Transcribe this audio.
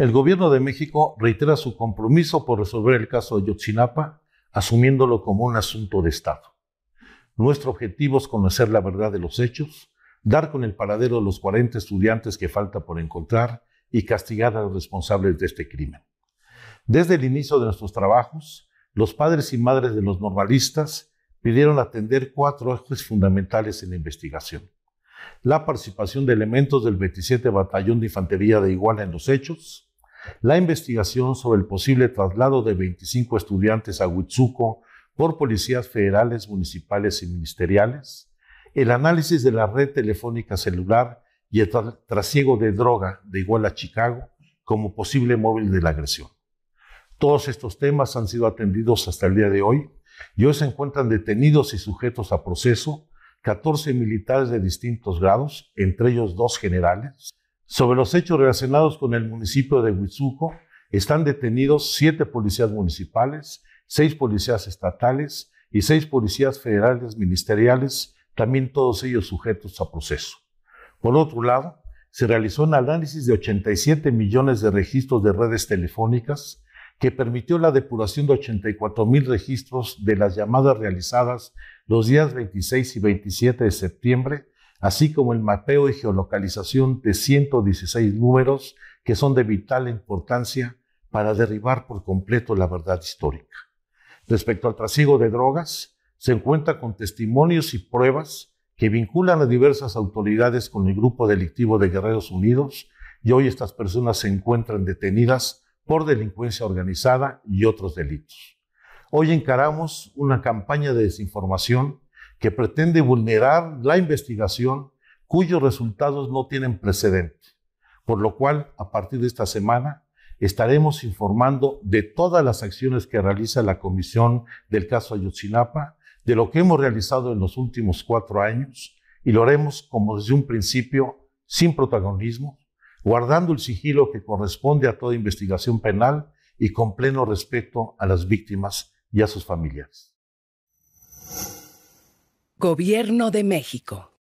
el gobierno de México reitera su compromiso por resolver el caso de Yotzinapa, asumiéndolo como un asunto de Estado. Nuestro objetivo es conocer la verdad de los hechos, dar con el paradero de los 40 estudiantes que falta por encontrar y castigar a los responsables de este crimen. Desde el inicio de nuestros trabajos, los padres y madres de los normalistas pidieron atender cuatro ejes fundamentales en la investigación. La participación de elementos del 27 Batallón de Infantería de Iguala en los hechos, la investigación sobre el posible traslado de 25 estudiantes a Huitzuco por policías federales, municipales y ministeriales, el análisis de la red telefónica celular y el trasiego de droga de Igual a Chicago como posible móvil de la agresión. Todos estos temas han sido atendidos hasta el día de hoy y hoy se encuentran detenidos y sujetos a proceso 14 militares de distintos grados, entre ellos dos generales, sobre los hechos relacionados con el municipio de Huizuco, están detenidos siete policías municipales, seis policías estatales y seis policías federales ministeriales, también todos ellos sujetos a proceso. Por otro lado, se realizó un análisis de 87 millones de registros de redes telefónicas que permitió la depuración de 84 mil registros de las llamadas realizadas los días 26 y 27 de septiembre así como el mapeo y geolocalización de 116 números que son de vital importancia para derribar por completo la verdad histórica. Respecto al trasiego de drogas, se encuentra con testimonios y pruebas que vinculan a diversas autoridades con el grupo delictivo de Guerreros Unidos y hoy estas personas se encuentran detenidas por delincuencia organizada y otros delitos. Hoy encaramos una campaña de desinformación que pretende vulnerar la investigación cuyos resultados no tienen precedente. Por lo cual, a partir de esta semana, estaremos informando de todas las acciones que realiza la Comisión del caso Ayotzinapa, de lo que hemos realizado en los últimos cuatro años, y lo haremos como desde un principio, sin protagonismo, guardando el sigilo que corresponde a toda investigación penal y con pleno respeto a las víctimas y a sus familiares. Gobierno de México.